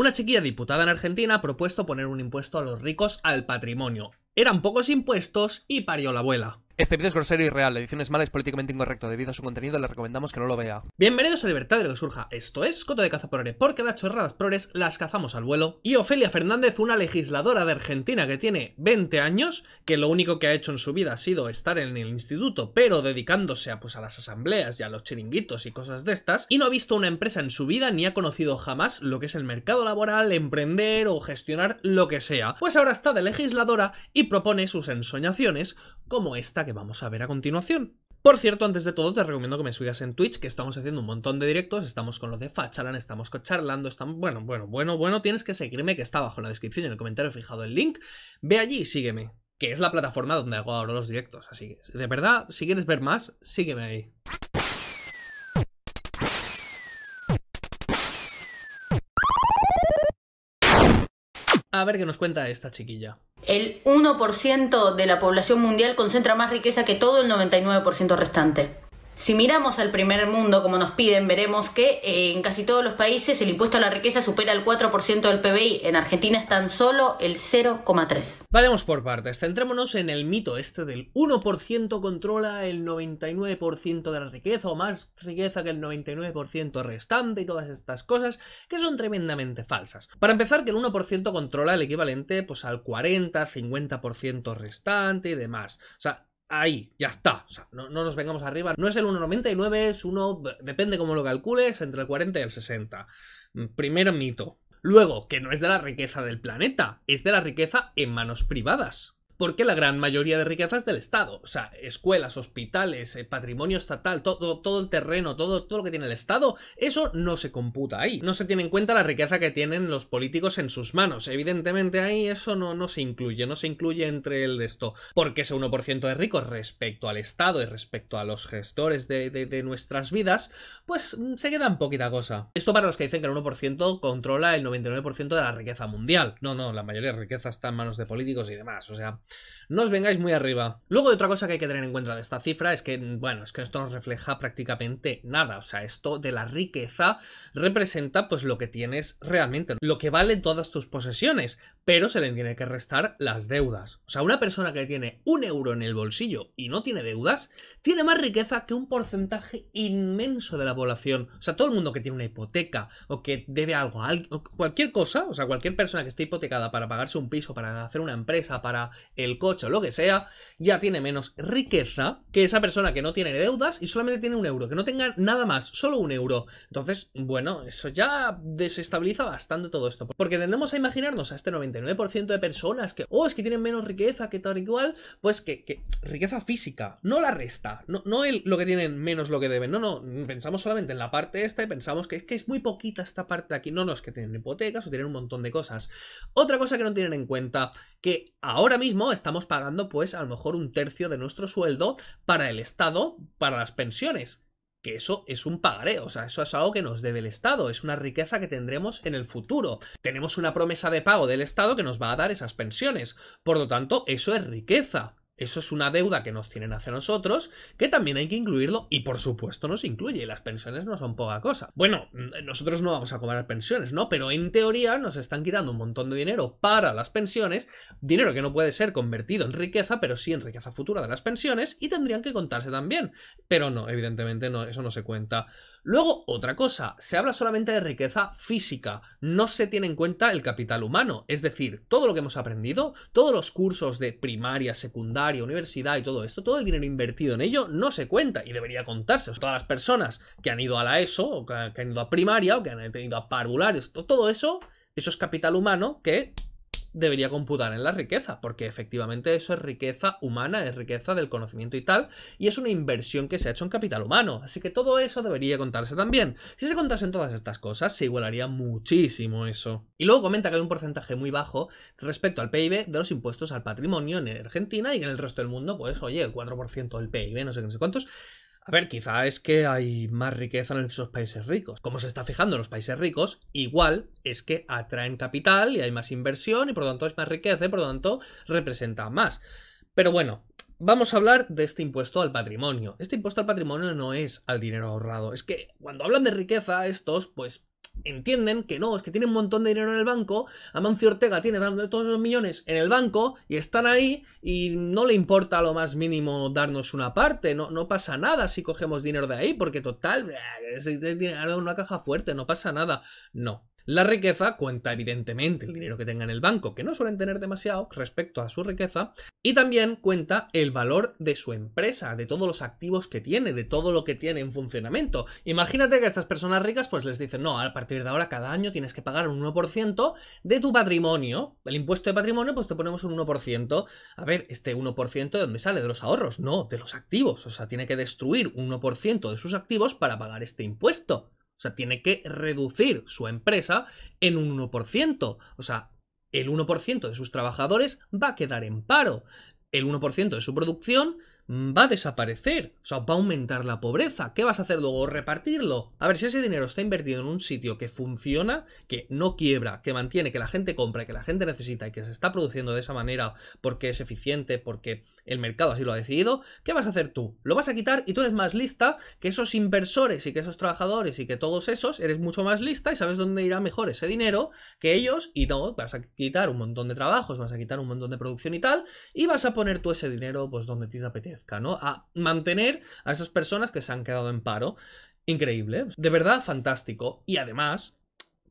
Una chiquilla diputada en Argentina ha propuesto poner un impuesto a los ricos al patrimonio. Eran pocos impuestos y parió la abuela. Este vídeo es grosero y real, ediciones malas, políticamente incorrecto. Debido a su contenido, le recomendamos que no lo vea. Bienvenidos a Libertad de lo que surja. Esto es Coto de Caza porque las chorradas prores las cazamos al vuelo. Y Ofelia Fernández, una legisladora de Argentina que tiene 20 años, que lo único que ha hecho en su vida ha sido estar en el instituto, pero dedicándose a, pues, a las asambleas y a los chiringuitos y cosas de estas, y no ha visto una empresa en su vida ni ha conocido jamás lo que es el mercado laboral, emprender o gestionar lo que sea. Pues ahora está de legisladora y propone sus ensoñaciones como esta que vamos a ver a continuación. Por cierto, antes de todo te recomiendo que me sigas en Twitch, que estamos haciendo un montón de directos, estamos con los de Fachalan, estamos charlando, Bueno, bueno, bueno, bueno, tienes que seguirme, que está abajo en la descripción y en el comentario fijado el link. Ve allí y sígueme, que es la plataforma donde hago ahora los directos, así que de verdad, si quieres ver más, sígueme ahí. A ver qué nos cuenta esta chiquilla el 1% de la población mundial concentra más riqueza que todo el 99% restante. Si miramos al primer mundo, como nos piden, veremos que eh, en casi todos los países el impuesto a la riqueza supera el 4% del PBI. En Argentina es tan solo el 0,3%. Vayamos por partes. Centrémonos en el mito este del 1% controla el 99% de la riqueza o más riqueza que el 99% restante y todas estas cosas que son tremendamente falsas. Para empezar, que el 1% controla el equivalente pues, al 40-50% restante y demás. O sea, ahí, ya está. O sea, no, nos vengamos arriba. No es el 1,99, es uno, depende cómo lo calcules, entre el 40 y el 60. Mm, Primero mito. Luego, que no es de la riqueza del planeta, es de la riqueza en manos privadas porque la gran mayoría de riquezas del Estado, o sea, escuelas, hospitales, eh, patrimonio estatal, todo, todo el terreno, todo, todo lo que tiene el Estado, eso no se computa ahí. No se tiene en cuenta la riqueza que tienen los políticos en sus manos. Evidentemente ahí eso no, no se incluye, no se incluye entre el de esto, porque ese 1% de ricos respecto al Estado y respecto a los gestores de, de nuestras vidas, pues mm, se queda en poquita cosa. Esto para los que dicen que el 1% controla el 99% de la riqueza mundial. No, no, la mayoría de riqueza está en manos de políticos y demás, o sea, no os vengáis muy arriba. Luego, otra cosa que hay que tener en cuenta de esta cifra es que, bueno, es que esto no refleja prácticamente nada. O sea, esto de la riqueza representa pues lo que tienes realmente, lo que valen todas tus posesiones, pero se le tiene que restar las deudas. O sea, una persona que tiene un euro en el bolsillo y no tiene deudas, tiene más riqueza que un porcentaje inmenso de la población. O sea, todo el mundo que tiene una hipoteca o que debe algo a alguien, cualquier cosa, o sea, cualquier persona que esté hipotecada para pagarse un piso, para hacer una empresa, para el coche o lo que sea, ya tiene menos riqueza que esa persona que no tiene deudas y solamente tiene un euro, que no tenga nada más, solo un euro. Entonces, bueno, eso ya desestabiliza bastante todo esto, porque tendemos a imaginarnos a este 99% de personas que, oh, es que tienen menos riqueza que tal y cual, pues que, riqueza física, no la resta, no, no lo que tienen menos lo que deben, no, no, pensamos solamente en la parte esta y pensamos que es que es muy poquita esta parte aquí, no, no, es que tienen hipotecas o tienen un montón de cosas. Otra cosa que no tienen en cuenta, que ahora mismo estamos pagando pues a lo mejor un tercio de nuestro sueldo para el Estado, para las pensiones. Que eso es un pagaré, o sea, eso es algo que nos debe el Estado, es una riqueza que tendremos en el futuro. Tenemos una promesa de pago del Estado que nos va a dar esas pensiones. Por lo tanto, eso es riqueza. Eso es una deuda que nos tienen hacia nosotros, que también hay que incluirlo y por supuesto nos incluye. Las pensiones no son poca cosa. Bueno, mm, nosotros no vamos a cobrar pensiones, ¿no? Pero en teoría nos están quitando un montón de dinero para las pensiones, dinero que no puede ser convertido en riqueza, pero sí en riqueza futura de las pensiones y tendrían que contarse también. Pero no, evidentemente no, eso no se cuenta Luego, otra cosa, se habla solamente de riqueza física, no se tiene en cuenta el capital humano, es decir, todo lo que hemos aprendido, todos los cursos de primaria, secundaria, universidad y todo esto, todo el dinero invertido en ello no se cuenta y debería contarse. Todas las personas que han ido a la ESO, o que han ido a primaria, o que han ido a parvularios, todo eso, eso es capital humano que debería computar en la riqueza, porque efectivamente eso es riqueza humana, es riqueza del conocimiento y tal, y es una inversión que se ha hecho en capital humano, así que todo eso debería contarse también. Si se contasen todas estas cosas, se igualaría muchísimo eso. Y luego comenta que hay un porcentaje muy bajo respecto al PIB de los impuestos al patrimonio en Argentina y en el resto del mundo, pues oye, el 4% del PIB, no sé qué, no sé cuántos, a ver, quizá es que hay más riqueza en esos países ricos. Como se está fijando en los países ricos, igual es que atraen capital y hay más inversión y por lo tanto es más riqueza y por lo tanto representa más. Pero bueno, vamos a hablar de este impuesto al patrimonio. Este impuesto al patrimonio no es al dinero ahorrado. Es que cuando hablan de riqueza, estos pues entienden que no, es que tienen un montón de dinero en el banco, Amancio Ortega tiene dando todos esos millones en el banco y están ahí y no le importa lo más mínimo darnos una parte, no, no pasa nada si cogemos dinero de ahí, porque total, eh, es dinero en una caja fuerte, no pasa nada, no. La riqueza cuenta evidentemente el dinero que tenga en el banco, que no suelen tener demasiado respecto a su riqueza, y también cuenta el valor de su empresa, de todos los activos que tiene, de todo lo que tiene en funcionamiento. Imagínate que a estas personas ricas pues les dicen, no, a partir de ahora cada año tienes que pagar un 1% de tu patrimonio, el impuesto de patrimonio pues te ponemos un 1%. A ver, este 1% de dónde sale, de los ahorros, no, de los activos, o sea, tiene que destruir un 1% de sus activos para pagar este impuesto. O sea, tiene que reducir su empresa en un 1%. O sea, el 1% de sus trabajadores va a quedar en paro. El 1% de su producción Mm, va a desaparecer, o sea, va a aumentar la pobreza. ¿Qué vas a hacer luego? ¿Repartirlo? A ver, si ese dinero está invertido en un sitio que funciona, que no quiebra, que mantiene, que la gente compra, que la gente necesita y que se está produciendo de esa manera porque es eficiente, porque el mercado así lo ha decidido, ¿qué vas a hacer tú? Lo vas a quitar y tú eres más lista que esos inversores y que esos trabajadores y que todos esos, eres mucho más lista y sabes dónde irá mejor ese dinero que ellos y no, vas a quitar un montón de trabajos, vas a quitar un montón de producción y tal, y vas a poner tú ese dinero pues donde te apetece a mantener a esas personas que se han quedado en paro. Increíble, de verdad fantástico. Y además,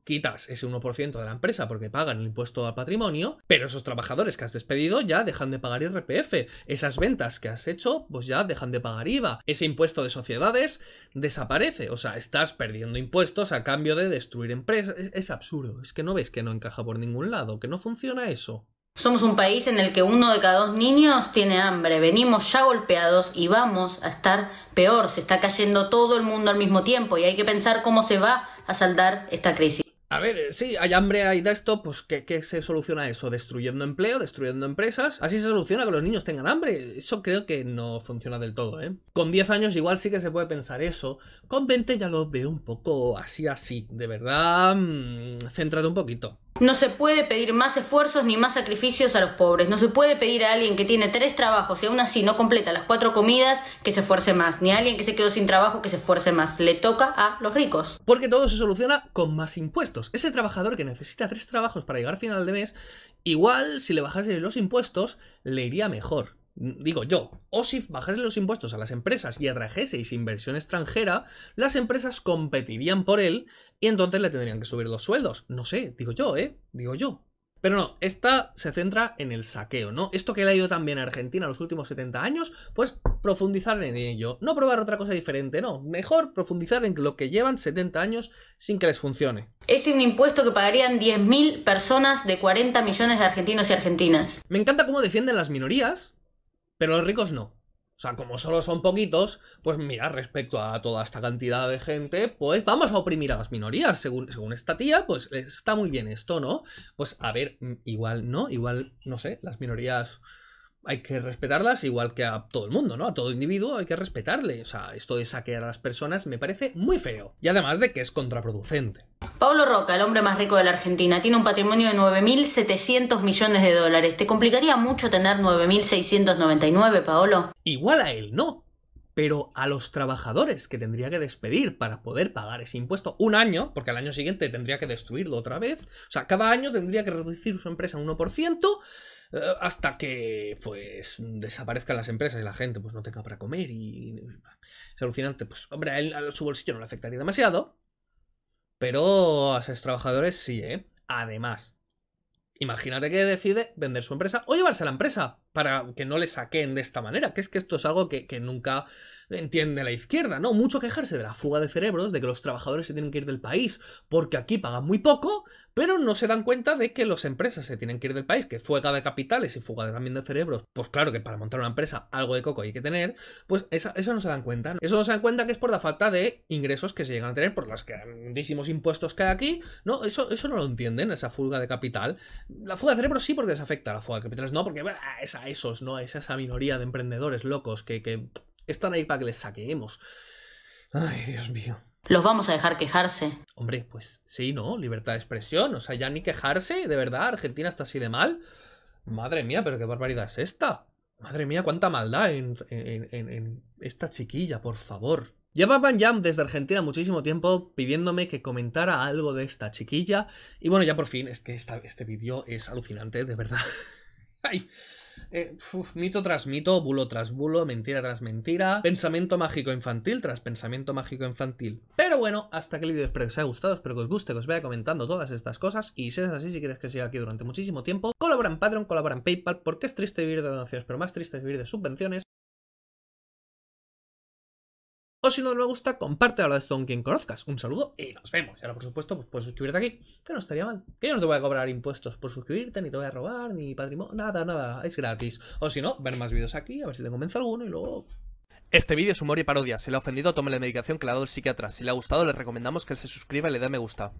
quitas ese 1% de la empresa porque pagan el impuesto al patrimonio, pero esos trabajadores que has despedido ya dejan de pagar IRPF, esas ventas que has hecho pues ya dejan de pagar IVA, ese impuesto de sociedades desaparece, o sea, estás perdiendo impuestos a cambio de destruir empresas, es, es absurdo, es que no ves que no encaja por ningún lado, que no funciona eso. Somos un país en el que uno de cada dos niños tiene hambre, venimos ya golpeados y vamos a estar peor, se está cayendo todo el mundo al mismo tiempo y hay que pensar cómo se va a saldar esta crisis. A ver, eh, si hay hambre, ahí de esto, pues ¿qué, se soluciona eso? Destruyendo empleo, destruyendo empresas. Así se soluciona que los niños tengan hambre. Eso creo que no funciona del todo, ¿eh? Con 10 años igual sí que se puede pensar eso. Con 20 ya lo veo un poco así, así. De verdad, mm, céntrate un poquito. No se puede pedir más esfuerzos ni más sacrificios a los pobres. No se puede pedir a alguien que tiene tres trabajos y aún así no completa las cuatro comidas que se esfuerce más. Ni a alguien que se quedó sin trabajo que se esfuerce más. Le toca a los ricos. Porque todo se soluciona con más impuestos. Ese trabajador que necesita tres trabajos para llegar al final de mes, igual si le bajase los impuestos, le iría mejor. Digo yo, o si bajase los impuestos a las empresas y atrajeseis inversión extranjera, las empresas competirían por él y entonces le tendrían que subir los sueldos. No sé, digo yo, ¿eh? Digo yo. Pero no, esta se centra en el saqueo, ¿no? Esto que le ha ido también a Argentina los últimos 70 años, pues profundizar en ello. No probar otra cosa diferente, no. Mejor profundizar en lo que llevan 70 años sin que les funcione. Es un impuesto que pagarían 10.000 personas de 40 millones de argentinos y argentinas. Me encanta cómo defienden las minorías, pero los ricos no. O sea, como solo son poquitos, pues mira, respecto a toda esta cantidad de gente, pues vamos a oprimir a las minorías. Según, según esta tía, pues está muy bien esto, ¿no? Pues a ver, mm, igual no, igual, no sé, las minorías hay que respetarlas igual que a todo el mundo, ¿no? A todo individuo hay que respetarle. O sea, esto de saquear a las personas me parece muy feo. Y además de que es contraproducente. pablo Roca, el hombre más rico de la Argentina, tiene un patrimonio de 9.700 millones de dólares. ¿Te complicaría mucho tener 9.699, Paolo? Igual a él, no. Pero a los trabajadores que tendría que despedir para poder pagar ese impuesto un año, porque al año siguiente tendría que destruirlo otra vez. O sea, cada año tendría que reducir su empresa un 1% eh, hasta que pues desaparezcan las empresas y la gente pues no tenga para comer y es alucinante. Pues hombre, a, su bolsillo no le afectaría demasiado, pero a esos trabajadores sí, ¿eh? Además, imagínate que decide vender su empresa o llevarse a la empresa para que no le saquen de esta manera, que es que esto es algo que, que nunca entiende la izquierda, ¿no? Mucho quejarse de la fuga de cerebros, de que los trabajadores se tienen que ir del país porque aquí pagan muy poco, pero no se dan cuenta de que las empresas se tienen que ir del país, que fuga de capitales y fuga también de cerebros, pues claro que para montar una empresa algo de coco hay que tener, pues eso no se dan cuenta. Eso no se dan cuenta que es por la falta de ingresos que se llegan a tener, por los grandísimos impuestos que hay aquí, ¿no? Eso, eso no lo entienden, esa fuga de capital. La fuga de cerebros sí porque les afecta, la fuga de capitales no, porque es a esos, ¿no? Es a esa minoría de emprendedores locos que, que están ahí para que les saquemos Ay, Dios mío. ¿Los vamos a dejar quejarse? Hombre, pues sí, ¿no? Libertad de expresión. O sea, ya ni quejarse, de verdad. Argentina está así de mal. Madre mía, pero qué barbaridad es esta. Madre mía, cuánta maldad en, esta chiquilla, por favor. Llevaban ya desde Argentina muchísimo tiempo pidiéndome que comentara algo de esta chiquilla. Y bueno, ya por fin, es que este vídeo es alucinante, de verdad. Ay, eh, mito tras mito, bulo tras bulo, mentira tras mentira, pensamiento mágico infantil tras pensamiento mágico infantil. Pero bueno, hasta aquí el vídeo, espero que os haya gustado, espero que os guste, que os vaya comentando todas estas cosas y si es así, si quieres que siga aquí durante muchísimo tiempo, colabora en Patreon, colabora en Paypal, porque es triste vivir de donaciones, pero más triste es vivir de subvenciones o si no me gusta, comparte esto con quien conozcas. Un saludo y nos vemos. Y ahora, por supuesto, pues puedes suscribirte aquí, que no estaría mal. Que yo no te voy a cobrar impuestos por suscribirte, ni te voy a robar, ni patrimonio, nada, nada. Es gratis. O si no, ver más vídeos aquí, a ver si te convence alguno y luego este vídeo es humor y parodia. Si le ha ofendido, tome la medicación que le ha dado el psiquiatra. Si le ha gustado, le recomendamos que se suscriba y le dé me gusta.